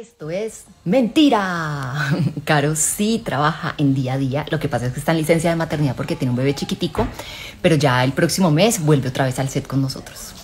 Esto es mentira. Caro sí trabaja en día a día. Lo que pasa es que está en licencia de maternidad porque tiene un bebé chiquitico, pero ya el próximo mes vuelve otra vez al set con nosotros.